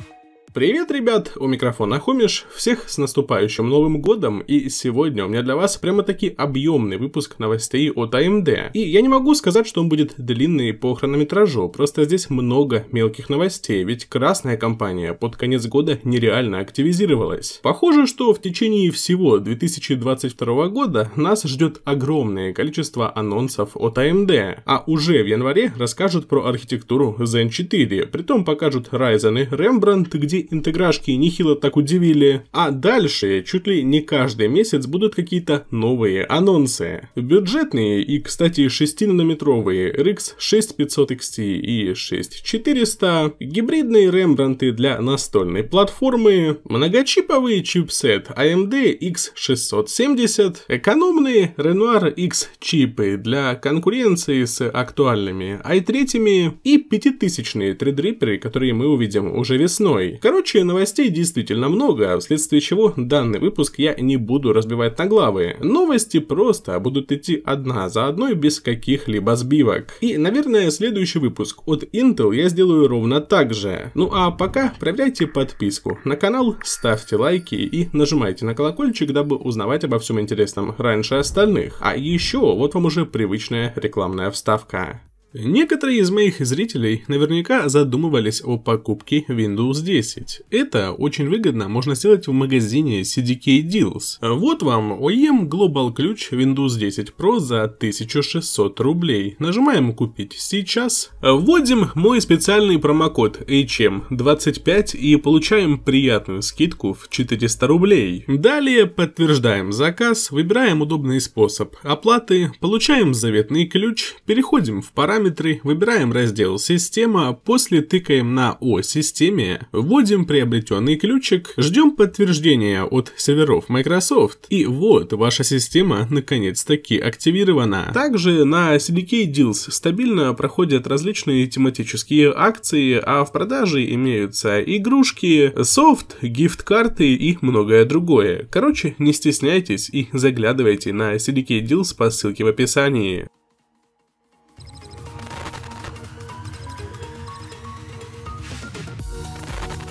何 Привет, ребят! У микрофона Хомиш. Всех с наступающим Новым Годом! И сегодня у меня для вас прямо-таки объемный выпуск новостей от AMD. А и я не могу сказать, что он будет длинный по хронометражу, просто здесь много мелких новостей, ведь красная компания под конец года нереально активизировалась. Похоже, что в течение всего 2022 года нас ждет огромное количество анонсов от AMD, а, а уже в январе расскажут про архитектуру Zen 4, притом покажут Ryzen и Rembrandt, где интеграшки нехило так удивили. А дальше чуть ли не каждый месяц будут какие-то новые анонсы. Бюджетные и, кстати, 6-нанометровые RX 6500 XT и 6400, гибридные рембранты для настольной платформы, многочиповые чипсет AMD а X670, экономные Renoir X чипы для конкуренции с актуальными i3 и 5000-е Threadripper, которые мы увидим уже весной. Короче, новостей действительно много, а вследствие чего данный выпуск я не буду разбивать на главы. Новости просто будут идти одна за одной без каких-либо сбивок. И, наверное, следующий выпуск от Intel я сделаю ровно так же. Ну а пока проверяйте подписку на канал, ставьте лайки и нажимайте на колокольчик, дабы узнавать обо всем интересном раньше остальных. А еще вот вам уже привычная рекламная вставка. Некоторые из моих зрителей наверняка задумывались о покупке Windows 10. Это очень выгодно можно сделать в магазине CDK Deals. Вот вам OEM Global ключ Windows 10 Pro за 1600 рублей. Нажимаем «Купить сейчас». Вводим мой специальный промокод HM25 и получаем приятную скидку в 400 рублей. Далее подтверждаем заказ, выбираем удобный способ оплаты, получаем заветный ключ, переходим в параметры параметры, выбираем раздел «Система», после тыкаем на «О системе», вводим приобретенный ключик, ждем подтверждения от серверов Microsoft, и вот ваша система наконец-таки активирована. Также на CDK Deals стабильно проходят различные тематические акции, а в продаже имеются игрушки, софт, гифт-карты и многое другое. Короче, не стесняйтесь и заглядывайте на CDK Deals по ссылке в описании.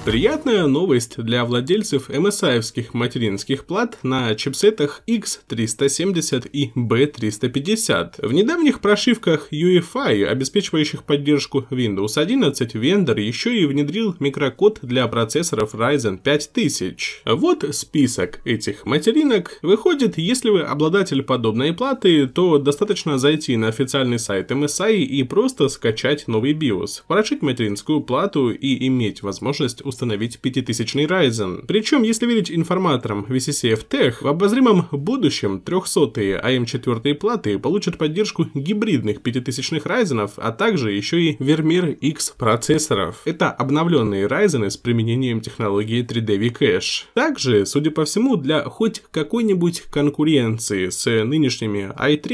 Приятная новость для владельцев MSI материнских плат на чипсетах X370 и B350. В недавних прошивках UEFI, обеспечивающих поддержку Windows 11, вендор еще и внедрил микрокод для процессоров Ryzen 5000. Вот список этих материнок. Выходит, если вы обладатель подобной платы, то достаточно зайти на официальный сайт MSI и просто скачать новый BIOS, прошить материнскую плату и иметь возможность установить 5000 Ryzen. Причем, если верить информаторам VCCF Tech, в обозримом будущем 300-е AM4 а платы получат поддержку гибридных 5000 Ryzen, а также еще и Vermeer X процессоров. Это обновленные Ryzen с применением технологии 3D V-Cache. Также, судя по всему, для хоть какой-нибудь конкуренции с нынешними i3,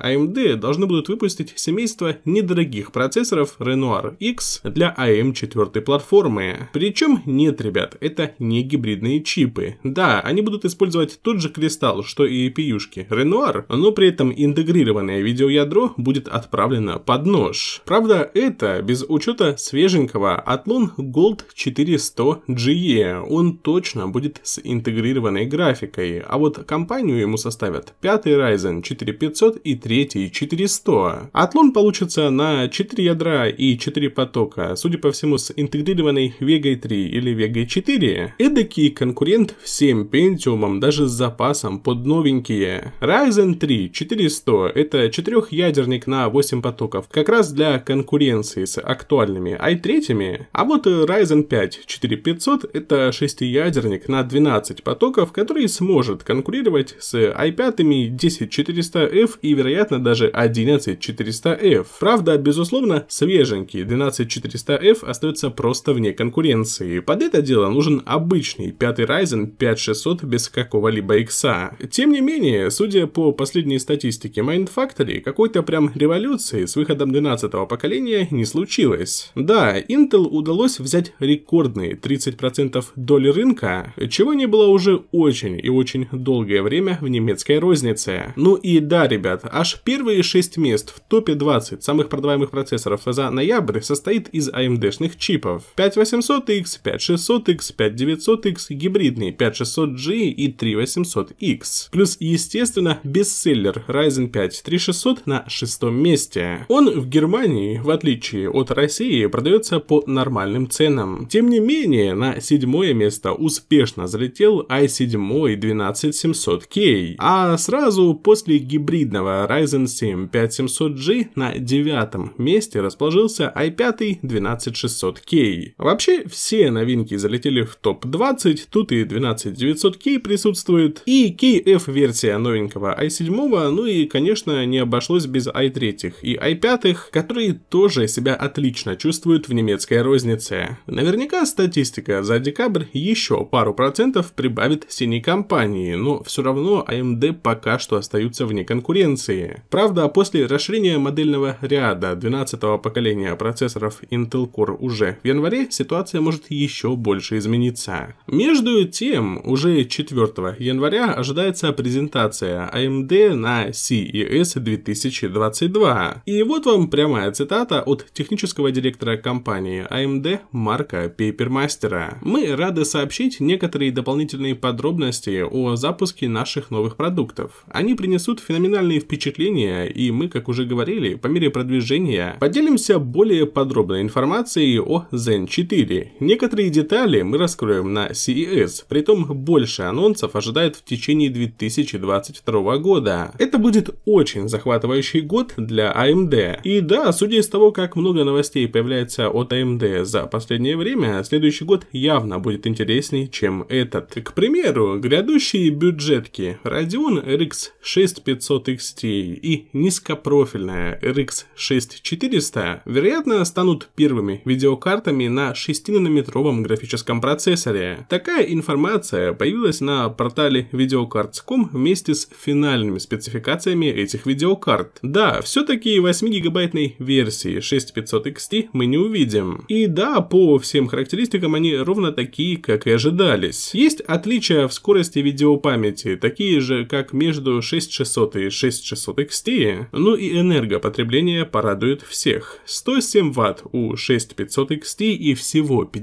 AMD а должны будут выпустить семейство недорогих процессоров Renoir X для AM4 а платформы. При причем нет, ребят, это не гибридные чипы. Да, они будут использовать тот же кристалл, что и пиюшки Ренуар, но при этом интегрированное видеоядро будет отправлено под нож. Правда, это без учета свеженького Атлон Gold 400 GE. Он точно будет с интегрированной графикой, а вот компанию ему составят 5 Ryzen 4500 и 3 400. Атлон получится на 4 ядра и 4 потока, судя по всему с интегрированной Vega 3 или Vega 4. Эдакий конкурент всем пентиумам даже с запасом под новенькие. Ryzen 3 4100 это четырехъядерник на 8 потоков, как раз для конкуренции с актуальными i3. А вот Ryzen 5 4500 это шестиядерник на 12 потоков, который сможет конкурировать с i5 10400F и вероятно даже 11400F. Правда, безусловно, свеженький 12400F остается просто вне конкуренции инстанции. Под это дело нужен обычный пятый Ryzen 5600 без какого-либо икса. Тем не менее, судя по последней статистике Mind Factory, какой-то прям революции с выходом 12 го поколения не случилось. Да, Intel удалось взять рекордные 30% доли рынка, чего не было уже очень и очень долгое время в немецкой рознице. Ну и да, ребят, аж первые 6 мест в топе 20 самых продаваемых процессоров за ноябрь состоит из AMD-шных эм чипов. 5800 и X, 5600X, 5900X, гибридные 5600G и 3800X. Плюс, естественно, бестселлер Ryzen 5 3600 на шестом месте. Он в Германии, в отличие от России, продается по нормальным ценам. Тем не менее, на седьмое место успешно залетел i7 12700K, а сразу после гибридного Ryzen 7 5700G на девятом месте расположился i5 12600K. Вообще, все все новинки залетели в топ-20, тут и 12900K присутствует, и KF-версия новенького i7, ну и, конечно, не обошлось без i3 и i5, которые тоже себя отлично чувствуют в немецкой рознице. Наверняка статистика за декабрь еще пару процентов прибавит синей компании, но все равно AMD пока что остаются вне конкуренции. Правда, после расширения модельного ряда 12-го поколения процессоров Intel Core уже в январе ситуация может может еще больше измениться. Между тем, уже 4 января ожидается презентация AMD а на CES 2022. И вот вам прямая цитата от технического директора компании AMD а Марка Пейпермастера. «Мы рады сообщить некоторые дополнительные подробности о запуске наших новых продуктов. Они принесут феноменальные впечатления, и мы, как уже говорили, по мере продвижения поделимся более подробной информацией о Zen 4, Некоторые детали мы раскроем на CES, притом больше анонсов ожидает в течение 2022 года. Это будет очень захватывающий год для AMD. А и да, судя из того, как много новостей появляется от AMD а за последнее время, следующий год явно будет интереснее, чем этот. К примеру, грядущие бюджетки Radeon RX 6500 XT и низкопрофильная RX 6400 вероятно станут первыми видеокартами на 6 нанометров 16-метровом графическом процессоре. Такая информация появилась на портале Videocards.com вместе с финальными спецификациями этих видеокарт. Да, все-таки 8-гигабайтной версии 6500 XT мы не увидим. И да, по всем характеристикам они ровно такие, как и ожидались. Есть отличия в скорости видеопамяти, такие же, как между 6600 и 6600 XT, ну и энергопотребление порадует всех. 107 Вт у 6500 XT и всего 50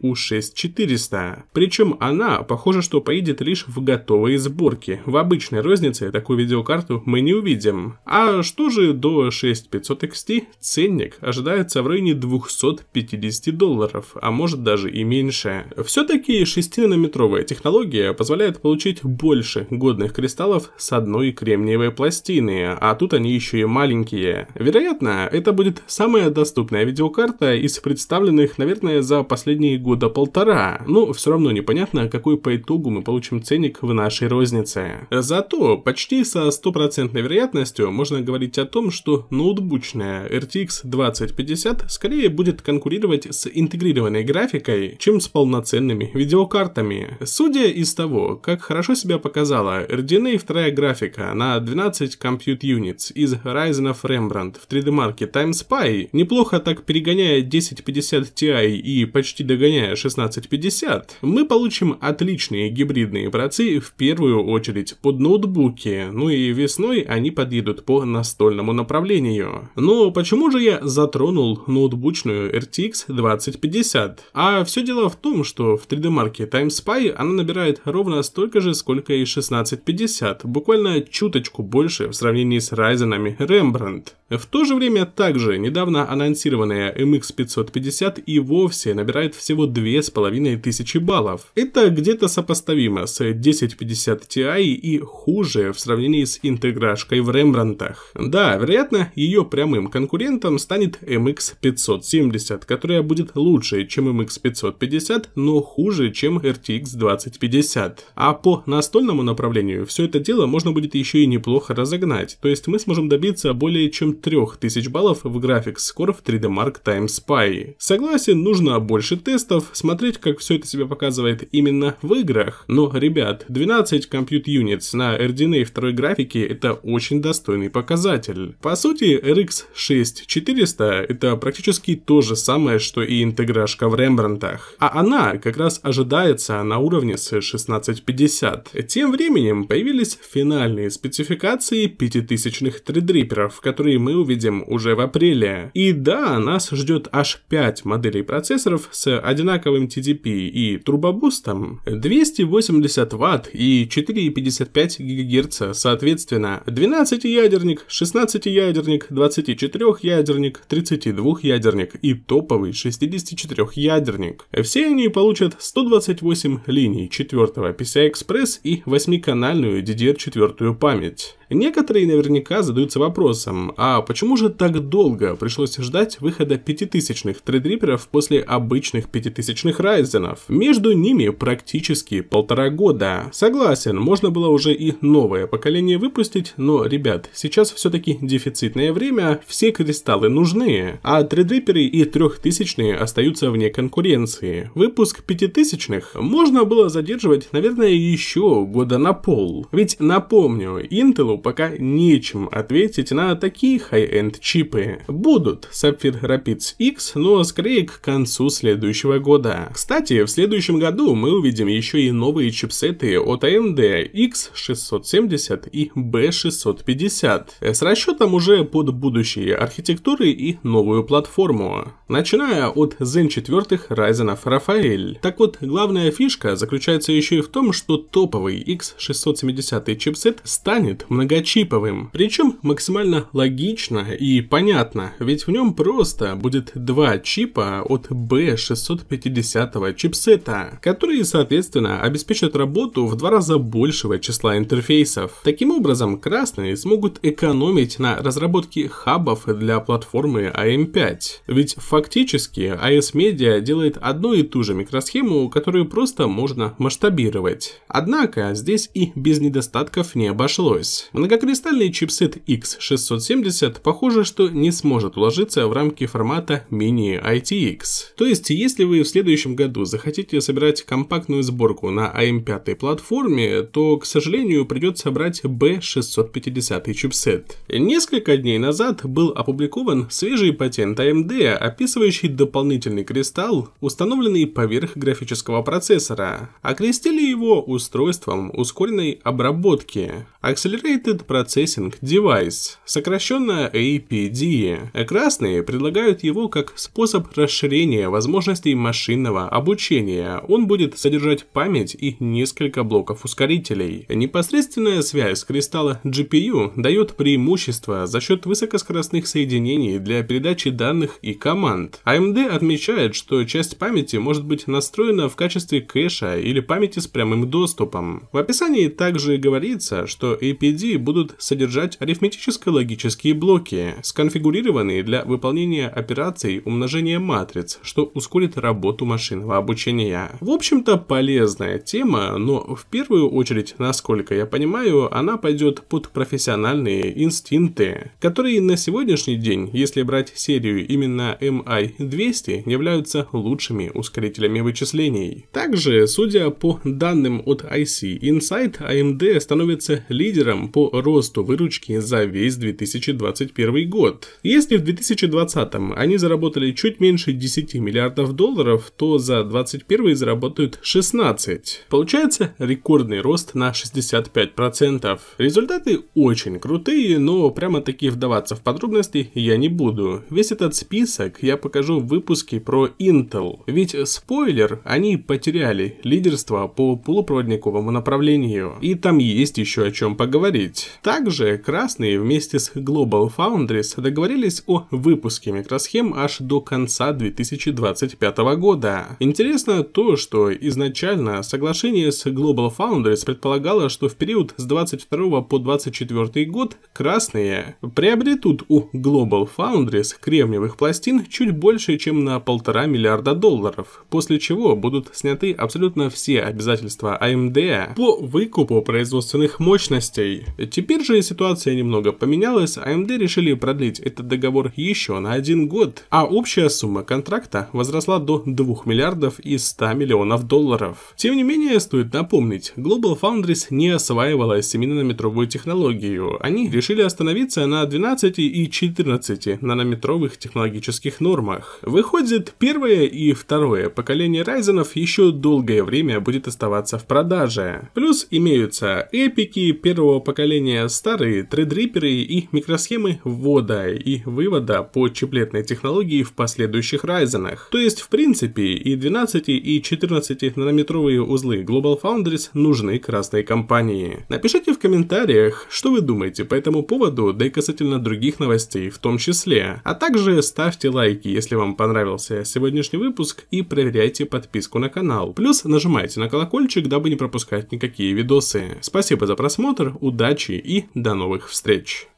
у U6400. Причем она, похоже, что поедет лишь в готовой сборке, В обычной рознице такую видеокарту мы не увидим. А что же до 6500 XT? Ценник ожидается в районе 250 долларов, а может даже и меньше. Все-таки 6-нанометровая технология позволяет получить больше годных кристаллов с одной кремниевой пластины, а тут они еще и маленькие. Вероятно, это будет самая доступная видеокарта из представленных, наверное, за последние года полтора, но ну, все равно непонятно, какой по итогу мы получим ценник в нашей рознице. Зато почти со стопроцентной вероятностью можно говорить о том, что ноутбучная RTX 2050 скорее будет конкурировать с интегрированной графикой, чем с полноценными видеокартами. Судя из того, как хорошо себя показала RDNA 2 графика на 12 Compute Units из Ryzen of Rembrandt в 3D марке Time Spy, неплохо так перегоняя 1050 Ti и почти догоняя 1650, мы получим отличные гибридные процы в первую очередь под ноутбуки, ну и весной они подъедут по настольному направлению. Но почему же я затронул ноутбучную RTX 2050? А все дело в том, что в 3D марке Timespy она набирает ровно столько же, сколько и 1650, буквально чуточку больше в сравнении с Ryzen Rembrandt. В то же время также недавно анонсированная MX 550 и вовсе набирает всего 2500 баллов. Это где-то сопоставимо с 1050 Ti и хуже в сравнении с интеграшкой в Рембрандтах. Да, вероятно, ее прямым конкурентом станет MX 570, которая будет лучше, чем MX 550, но хуже, чем RTX 2050. А по настольному направлению все это дело можно будет еще и неплохо разогнать, то есть мы сможем добиться более чем 3000 баллов в график Score в 3D Mark Time Spy. Согласен, нужно побольше тестов, смотреть, как все это себя показывает именно в играх. Но, ребят, 12 compute units на RDNA второй графике это очень достойный показатель. По сути, RX 6400 это практически то же самое, что и интеграшка в Рембрандтах. А она как раз ожидается на уровне с 1650. Тем временем появились финальные спецификации 5000-х тредрипперов, которые мы увидим уже в апреле. И да, нас ждет аж 5 моделей процессоров, датчиков с одинаковым TDP и турбобустом 280 Вт и 4,55 ГГц соответственно 12-ядерник, 16-ядерник, 24-ядерник, 32-ядерник и топовый 64-ядерник. Все они получат 128 линий 4 PCI-Express и 8-канальную DDR4 память. Некоторые наверняка задаются вопросом, а почему же так долго пришлось ждать выхода пятитысячных тредрипперов после обычных обычных пятитысячных Райзенов. Между ними практически полтора года. Согласен, можно было уже и новое поколение выпустить, но, ребят, сейчас все-таки дефицитное время, все кристаллы нужны, а тредреперы и трехтысячные остаются вне конкуренции. Выпуск пятитысячных можно было задерживать, наверное, еще года на пол. Ведь, напомню, Intel пока нечем ответить на такие хай-энд чипы. Будут Sapphire Rapids X, но скорее к концу следующего года. Кстати, в следующем году мы увидим еще и новые чипсеты от AMD X670 и B650 э, с расчетом уже под будущие архитектуры и новую платформу. Начиная от Zen 4 Ryzen Rafael. Так вот, главная фишка заключается еще и в том, что топовый X670 чипсет станет многочиповым. Причем максимально логично и понятно, ведь в нем просто будет два чипа от B B650 чипсета, которые, соответственно, обеспечат работу в два раза большего числа интерфейсов. Таким образом, красные смогут экономить на разработке хабов для платформы AM5. А Ведь фактически AS а Media делает одну и ту же микросхему, которую просто можно масштабировать. Однако, здесь и без недостатков не обошлось. Многокристальный чипсет X670 похоже, что не сможет уложиться в рамки формата Mini ITX, то есть, если вы в следующем году захотите собирать компактную сборку на AM5 а платформе, то, к сожалению, придется брать B650 чипсет. Несколько дней назад был опубликован свежий патент AMD, а описывающий дополнительный кристалл, установленный поверх графического процессора. Окрестили его устройством ускоренной обработки Accelerated Processing Device, сокращенно APD. Красные предлагают его как способ расширения возможностей возможностей машинного обучения. Он будет содержать память и несколько блоков ускорителей. Непосредственная связь кристалла GPU дает преимущество за счет высокоскоростных соединений для передачи данных и команд. AMD а отмечает, что часть памяти может быть настроена в качестве кэша или памяти с прямым доступом. В описании также говорится, что APD будут содержать арифметическо-логические блоки, сконфигурированные для выполнения операций умножения матриц, что ускорит работу машинного обучения. В общем-то, полезная тема, но в первую очередь, насколько я понимаю, она пойдет под профессиональные инстинкты, которые на сегодняшний день, если брать серию именно MI200, эм являются лучшими ускорителями вычислений. Также, судя по данным от IC Insight, AMD эм становится лидером по росту выручки за весь 2021 год. Если в 2020 они заработали чуть меньше 10 миллиардов миллиардов долларов, то за 21 заработают 16. Получается рекордный рост на 65%. Результаты очень крутые, но прямо-таки вдаваться в подробности я не буду. Весь этот список я покажу в выпуске про Intel. Ведь, спойлер, они потеряли лидерство по полупроводниковому направлению. И там есть еще о чем поговорить. Также красные вместе с Global Foundries договорились о выпуске микросхем аж до конца 2020 2025 года. Интересно то, что изначально соглашение с Global Foundries предполагало, что в период с 22 по 24 год красные приобретут у Global Foundries кремниевых пластин чуть больше, чем на полтора миллиарда долларов, после чего будут сняты абсолютно все обязательства AMD а по выкупу производственных мощностей. Теперь же ситуация немного поменялась, AMD а решили продлить этот договор еще на один год, а общая сумма контракта в возросла до 2 миллиардов и 100 миллионов долларов. Тем не менее, стоит напомнить, Global Foundries не осваивала семи-нанометровую технологию. Они решили остановиться на 12 и 14 нанометровых технологических нормах. Выходит, первое и второе поколение Ryzen еще долгое время будет оставаться в продаже. Плюс имеются эпики первого поколения, старые тредриперы и микросхемы ввода и вывода по чиплетной технологии в последующих Ryzen узлах. То есть, в принципе, и 12, и 14 нанометровые узлы Global Foundries нужны красной компании. Напишите в комментариях, что вы думаете по этому поводу, да и касательно других новостей в том числе. А также ставьте лайки, если вам понравился сегодняшний выпуск, и проверяйте подписку на канал. Плюс нажимайте на колокольчик, дабы не пропускать никакие видосы. Спасибо за просмотр, удачи и до новых встреч!